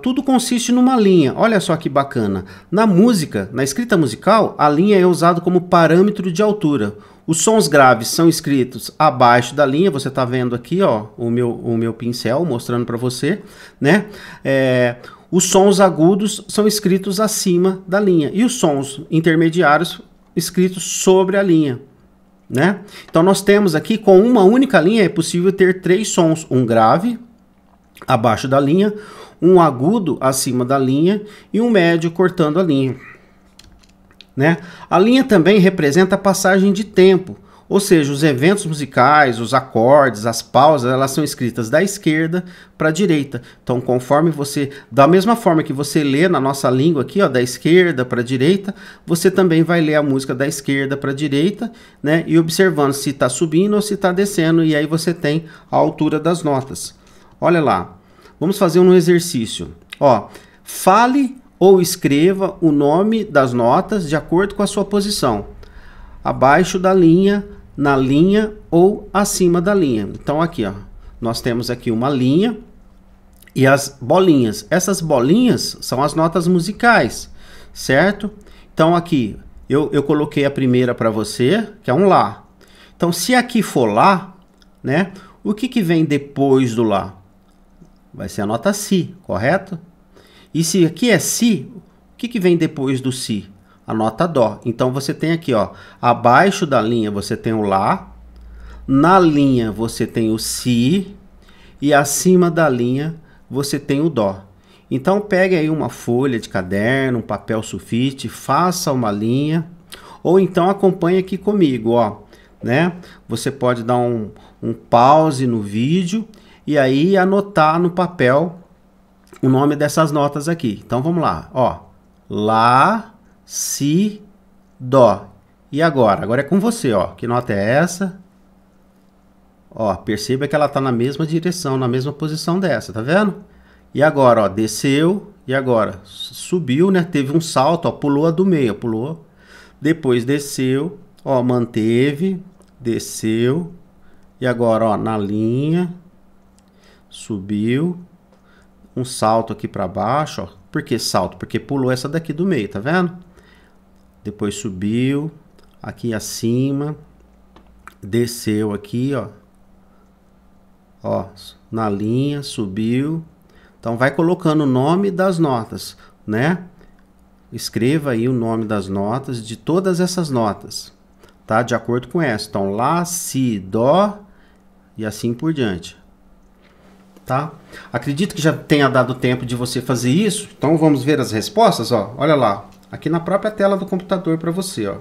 Tudo consiste numa linha. Olha só que bacana. Na música, na escrita musical, a linha é usada como parâmetro de altura. Os sons graves são escritos abaixo da linha. Você está vendo aqui, ó, o meu, o meu pincel mostrando para você, né? É, os sons agudos são escritos acima da linha e os sons intermediários escritos sobre a linha. Né? Então nós temos aqui com uma única linha é possível ter três sons, um grave, abaixo da linha, um agudo acima da linha e um médio cortando a linha. Né? A linha também representa a passagem de tempo, ou seja, os eventos musicais, os acordes, as pausas, elas são escritas da esquerda para a direita. Então, conforme você, da mesma forma que você lê na nossa língua aqui, ó, da esquerda para a direita, você também vai ler a música da esquerda para a direita, né? E observando se está subindo ou se está descendo, e aí você tem a altura das notas. Olha lá. Vamos fazer um exercício. Ó, fale ou escreva o nome das notas de acordo com a sua posição. Abaixo da linha, na linha ou acima da linha. Então aqui, ó, nós temos aqui uma linha e as bolinhas. Essas bolinhas são as notas musicais, certo? Então aqui, eu, eu coloquei a primeira para você, que é um Lá. Então se aqui for Lá, né? O que, que vem depois do Lá? vai ser a nota Si, correto? E se aqui é Si, o que, que vem depois do Si? A nota Dó. Então você tem aqui, ó, abaixo da linha você tem o Lá, na linha você tem o Si, e acima da linha você tem o Dó. Então pegue aí uma folha de caderno, um papel sulfite, faça uma linha, ou então acompanhe aqui comigo, ó, né? Você pode dar um, um pause no vídeo e aí anotar no papel o nome dessas notas aqui. Então vamos lá, ó. Lá, si, dó. E agora? Agora é com você, ó. Que nota é essa? Ó, perceba que ela está na mesma direção, na mesma posição dessa, tá vendo? E agora, ó, desceu e agora subiu, né? Teve um salto, ó, pulou a do meio, pulou. Depois desceu, ó, manteve, desceu. E agora, ó, na linha, subiu, um salto aqui para baixo, ó. Por que salto? Porque pulou essa daqui do meio, tá vendo? Depois subiu, aqui acima, desceu aqui, ó. Ó, na linha, subiu. Então vai colocando o nome das notas, né? Escreva aí o nome das notas, de todas essas notas, tá? De acordo com essa. Então, lá, si, dó e assim por diante tá? Acredito que já tenha dado tempo de você fazer isso. Então vamos ver as respostas, ó. Olha lá, aqui na própria tela do computador para você, ó.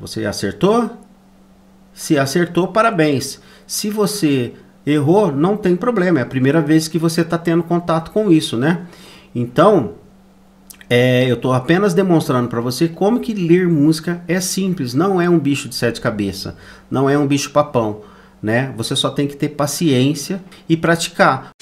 Você acertou? Se acertou, parabéns. Se você errou, não tem problema. É a primeira vez que você está tendo contato com isso, né? Então, é, eu estou apenas demonstrando para você como que ler música é simples. Não é um bicho de sete cabeças. Não é um bicho papão né? Você só tem que ter paciência e praticar.